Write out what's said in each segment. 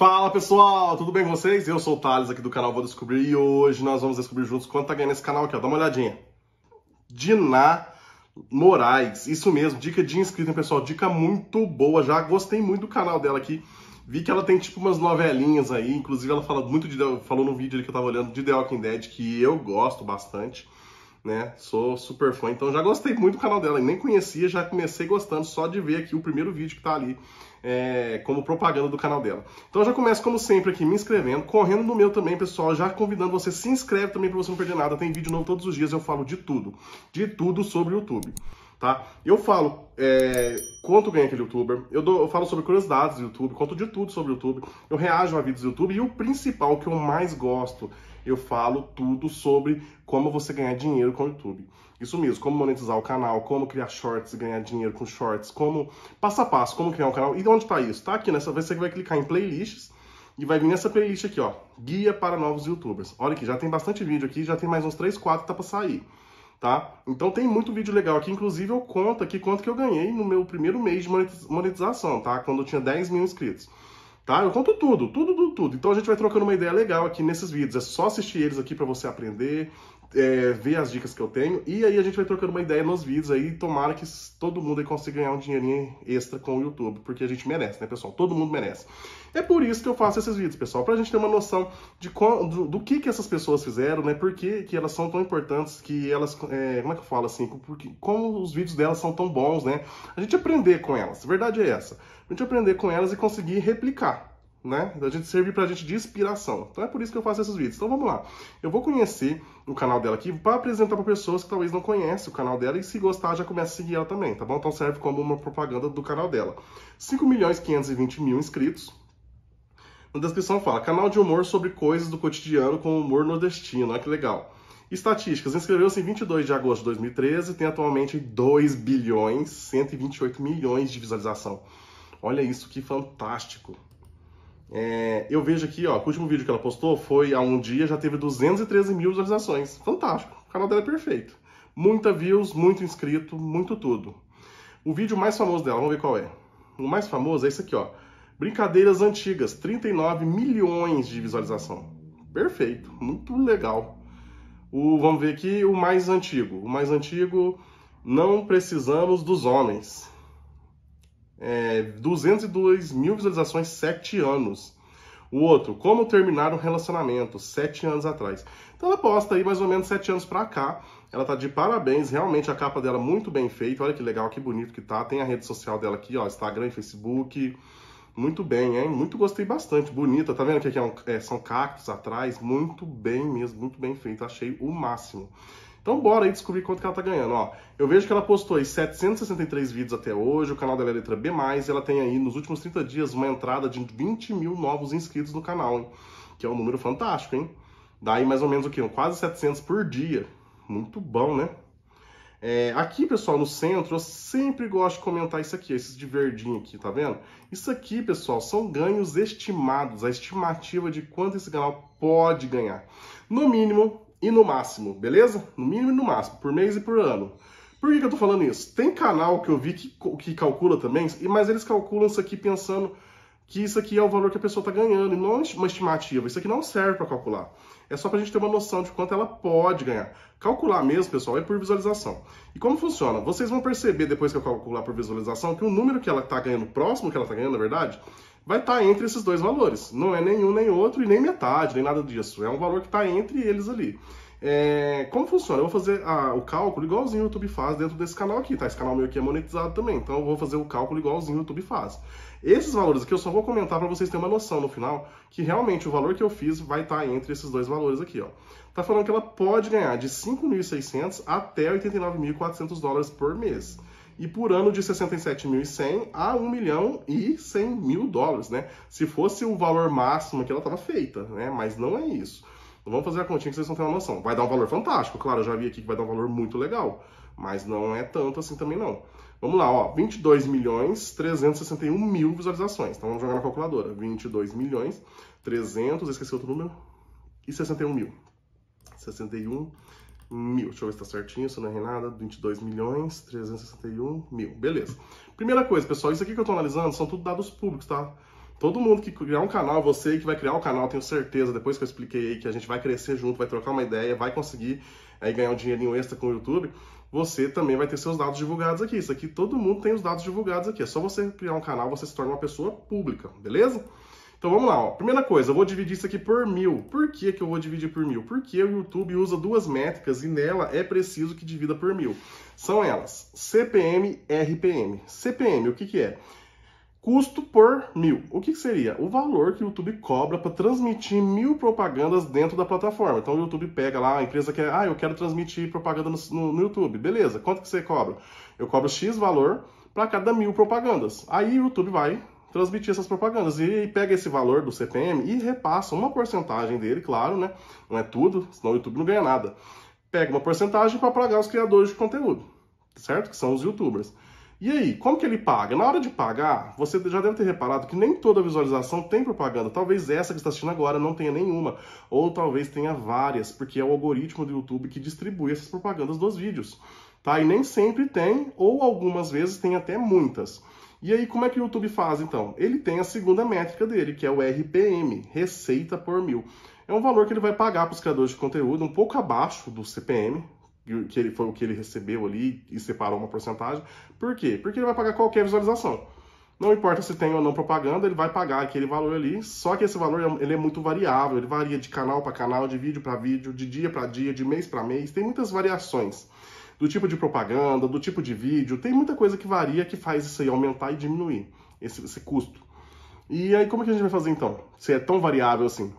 Fala pessoal, tudo bem com vocês? Eu sou o Thales aqui do canal Vou Descobrir e hoje nós vamos descobrir juntos quanto tá ganhando esse canal aqui, ó. Dá uma olhadinha. Diná Moraes, isso mesmo, dica de inscrito, hein, pessoal? Dica muito boa já, gostei muito do canal dela aqui. Vi que ela tem tipo umas novelinhas aí, inclusive ela fala muito de falou no vídeo ali que eu tava olhando de The Walking Dead, que eu gosto bastante, né? Sou super fã, então já gostei muito do canal dela, nem conhecia, já comecei gostando só de ver aqui o primeiro vídeo que tá ali é, como propaganda do canal dela. Então eu já começo, como sempre, aqui me inscrevendo, correndo no meu também, pessoal, já convidando você, se inscreve também para você não perder nada. Tem vídeo novo todos os dias, eu falo de tudo. De tudo sobre o YouTube tá? Eu falo é, quanto ganha aquele youtuber, eu, dou, eu, falo sobre curiosidades do YouTube, conto de tudo sobre o YouTube, eu reajo a vídeos do YouTube e o principal que eu mais gosto, eu falo tudo sobre como você ganhar dinheiro com o YouTube. Isso mesmo, como monetizar o canal, como criar shorts e ganhar dinheiro com shorts, como passo a passo, como criar um canal. E de onde está isso? Tá aqui nessa vez você vai clicar em playlists e vai vir nessa playlist aqui, ó, guia para novos youtubers. Olha aqui, já tem bastante vídeo aqui, já tem mais uns 3, 4 que tá para sair tá? Então tem muito vídeo legal aqui, inclusive eu conto aqui quanto que eu ganhei no meu primeiro mês de monetização, tá? Quando eu tinha 10 mil inscritos. Tá? Eu conto tudo, tudo, tudo, tudo. Então a gente vai trocando uma ideia legal aqui nesses vídeos. É só assistir eles aqui para você aprender, é, ver as dicas que eu tenho e aí a gente vai trocando uma ideia nos vídeos aí. Tomara que todo mundo aí consiga ganhar um dinheirinho extra com o YouTube, porque a gente merece, né, pessoal? Todo mundo merece. É por isso que eu faço esses vídeos, pessoal, pra gente ter uma noção de do, do, que que essas pessoas fizeram, né? Por que, que elas são tão importantes, que elas, é, como é que eu falo assim, porque, como os vídeos delas são tão bons, né? A gente aprender com elas, a verdade é essa. A gente aprender com elas e conseguir replicar, né? Da gente servir pra gente de inspiração. Então é por isso que eu faço esses vídeos. Então vamos lá. Eu vou conhecer o canal dela aqui para apresentar para pessoas que talvez não conhecem o canal dela e se gostar já começa a seguir ela também, tá bom? Então serve como uma propaganda do canal dela. 5 milhões 520 mil inscritos. Na descrição fala, canal de humor sobre coisas do cotidiano com humor nordestino, olha que legal. Estatísticas, inscreveu-se em 22 de agosto de 2013, tem atualmente 2 bilhões 128 milhões de visualização. Olha isso, que fantástico. É, eu vejo aqui, ó, o último vídeo que ela postou foi há um dia, já teve 213 mil visualizações. Fantástico, o canal dela é perfeito. Muita views, muito inscrito, muito tudo. O vídeo mais famoso dela, vamos ver qual é. O mais famoso é esse aqui, ó. Brincadeiras antigas, 39 milhões de visualização. Perfeito, muito legal. O, vamos ver aqui o mais antigo. O mais antigo, não precisamos dos homens é, 202 mil visualizações, 7 anos. O outro, como terminar um relacionamento, 7 anos atrás. Então ela posta aí mais ou menos 7 anos pra cá. Ela tá de parabéns, realmente a capa dela muito bem feita. Olha que legal, que bonito que tá. Tem a rede social dela aqui, ó, Instagram e Facebook. Muito bem, hein? Muito gostei bastante. Bonita, tá vendo que aqui é um, é, são cactos atrás? Muito bem mesmo, muito bem feito. Achei o máximo. Então bora aí descobrir quanto que ela tá ganhando, ó. Eu vejo que ela postou aí 763 vídeos até hoje, o canal dela é letra B+, e ela tem aí nos últimos 30 dias uma entrada de 20 mil novos inscritos no canal, hein? Que é um número fantástico, hein? Daí mais ou menos o quê? Quase 700 por dia. Muito bom, né? É, aqui, pessoal, no centro, eu sempre gosto de comentar isso aqui, esses de verdinho aqui, tá vendo? Isso aqui, pessoal, são ganhos estimados, a estimativa de quanto esse canal pode ganhar. No mínimo, e no máximo, beleza? No mínimo e no máximo, por mês e por ano. Por que, que eu tô falando isso? Tem canal que eu vi que, que calcula também, mas eles calculam isso aqui pensando que isso aqui é o valor que a pessoa está ganhando, e não é uma estimativa. Isso aqui não serve para calcular. É só para a gente ter uma noção de quanto ela pode ganhar. Calcular mesmo, pessoal, é por visualização. E como funciona? Vocês vão perceber depois que eu calcular por visualização que o número que ela está ganhando, próximo que ela está ganhando, na verdade, vai estar tá entre esses dois valores. Não é nenhum nem outro e nem metade, nem nada disso. É um valor que está entre eles ali. É, como funciona? Eu vou fazer a, ah, o cálculo igualzinho o YouTube faz dentro desse canal aqui, tá? Esse canal meu aqui é monetizado também, então eu vou fazer o cálculo igualzinho o YouTube faz. Esses valores aqui eu só vou comentar para vocês terem uma noção no final que realmente o valor que eu fiz vai estar tá entre esses dois valores aqui, ó. Tá falando que ela pode ganhar de 5.600 até 89.400 dólares por mês e por ano de 67.100 a 1 milhão e 100 mil dólares, né? Se fosse o valor máximo que ela estava feita, né? Mas não é isso. Vamos fazer a continha que vocês não têm uma noção. Vai dar um valor fantástico, claro, eu já vi aqui que vai dar um valor muito legal, mas não é tanto assim também não. Vamos lá, ó, 22 milhões 361 mil visualizações. Então vamos jogar na calculadora. 22 milhões 300, esqueci outro número, e 61 mil. 61 mil. Deixa eu ver se tá certinho, se não errei nada. 22 milhões 361 mil. Beleza. Primeira coisa, pessoal, isso aqui que eu tô analisando são tudo dados públicos, tá? Todo mundo que criar um canal, você que vai criar um canal, tenho certeza, depois que eu expliquei que a gente vai crescer junto, vai trocar uma ideia, vai conseguir aí, eh, ganhar um dinheirinho extra com o YouTube, você também vai ter seus dados divulgados aqui. Isso aqui, todo mundo tem os dados divulgados aqui. É só você criar um canal, você se torna uma pessoa pública, beleza? Então vamos lá, ó. primeira coisa, eu vou dividir isso aqui por mil. Por que, que eu vou dividir por mil? Porque o YouTube usa duas métricas e nela é preciso que divida por mil. São elas, CPM e RPM. CPM, o que, que é? Custo por mil. O que seria? O valor que o YouTube cobra para transmitir mil propagandas dentro da plataforma. Então o YouTube pega lá, a empresa quer, ah, eu quero transmitir propaganda no, no, no YouTube. Beleza, quanto que você cobra? Eu cobro X valor para cada mil propagandas. Aí o YouTube vai transmitir essas propagandas e, e pega esse valor do CPM e repassa uma porcentagem dele, claro, né? Não é tudo, senão o YouTube não ganha nada. Pega uma porcentagem para pagar os criadores de conteúdo, certo? Que são os YouTubers. E aí, como que ele paga? Na hora de pagar, você já deve ter reparado que nem toda visualização tem propaganda. Talvez essa que está assistindo agora não tenha nenhuma, ou talvez tenha várias, porque é o algoritmo do YouTube que distribui essas propagandas dos vídeos. Tá? E nem sempre tem, ou algumas vezes tem até muitas. E aí, como é que o YouTube faz então? Ele tem a segunda métrica dele, que é o RPM, Receita por Mil. É um valor que ele vai pagar para os criadores de conteúdo um pouco abaixo do CPM, que ele foi o que ele recebeu ali e separou uma porcentagem. Por quê? Porque ele vai pagar qualquer visualização. Não importa se tem ou não propaganda, ele vai pagar aquele valor ali. Só que esse valor ele é muito variável, ele varia de canal para canal, de vídeo para vídeo, de dia para dia, de mês para mês. Tem muitas variações do tipo de propaganda, do tipo de vídeo. Tem muita coisa que varia que faz isso aí aumentar e diminuir esse, esse custo. E aí como que a gente vai fazer então? Se é tão variável assim?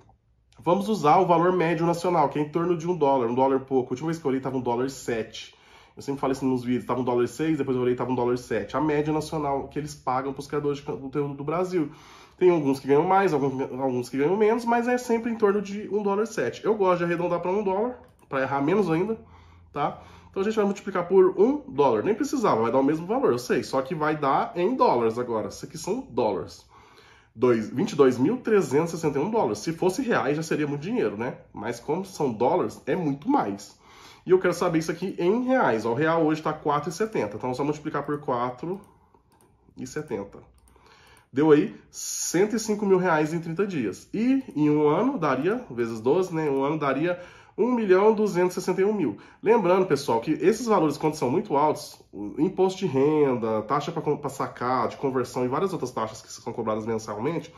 Vamos usar o valor médio nacional, que é em torno de um dólar, um dólar pouco. A última vez que eu olhei estava um dólar sete. Eu sempre falo isso nos vídeos, estava um dólar seis, depois eu olhei estava um dólar sete. A média nacional que eles pagam para os criadores de conteúdo do Brasil. Tem alguns que ganham mais, alguns que ganham menos, mas é sempre em torno de um dólar sete. Eu gosto de arredondar para um dólar, para errar menos ainda, tá? Então a gente vai multiplicar por um dólar. Nem precisava, vai dar o mesmo valor, eu sei. Só que vai dar em dólares agora. Isso aqui são dólares. 22.361 dólares. Se fosse reais, já seria muito dinheiro, né? Mas como são dólares, é muito mais. E eu quero saber isso aqui em reais. o real hoje está 4,70. Então, só multiplicar por 4,70. Deu aí 105 mil reais em 30 dias. E em um ano daria, vezes 12, né? um ano daria 1 milhão 261 mil. Lembrando, pessoal, que esses valores, quando são muito altos, imposto de renda, taxa para sacar, de conversão e várias outras taxas que são cobradas mensalmente,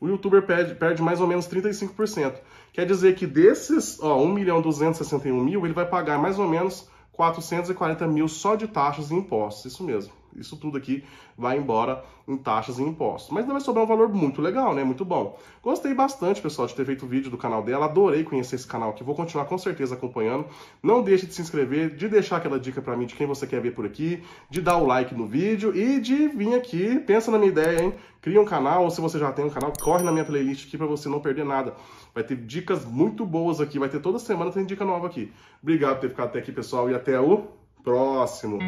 o youtuber perde, perde mais ou menos 35%. Quer dizer que desses ó, 1 milhão 261 mil, ele vai pagar mais ou menos 440 mil só de taxas e impostos. Isso mesmo isso tudo aqui vai embora em taxas e impostos. Mas não vai sobrar um valor muito legal, né? Muito bom. Gostei bastante, pessoal, de ter feito o vídeo do canal dela. Adorei conhecer esse canal aqui. Vou continuar com certeza acompanhando. Não deixe de se inscrever, de deixar aquela dica para mim de quem você quer ver por aqui, de dar o like no vídeo e de vir aqui. Pensa na minha ideia, hein? Cria um canal, ou se você já tem um canal, corre na minha playlist aqui para você não perder nada. Vai ter dicas muito boas aqui. Vai ter toda semana tem dica nova aqui. Obrigado por ter ficado até aqui, pessoal, e até o próximo.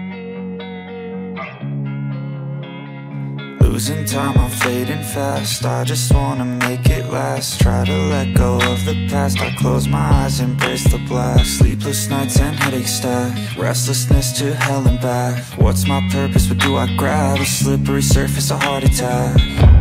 Losing time, I'm fading fast I just wanna make it last Try to let go of the past I close my eyes, embrace the blast. Sleepless nights and headache stack Restlessness to hell and back What's my purpose, what do I grab? A slippery surface, a heart attack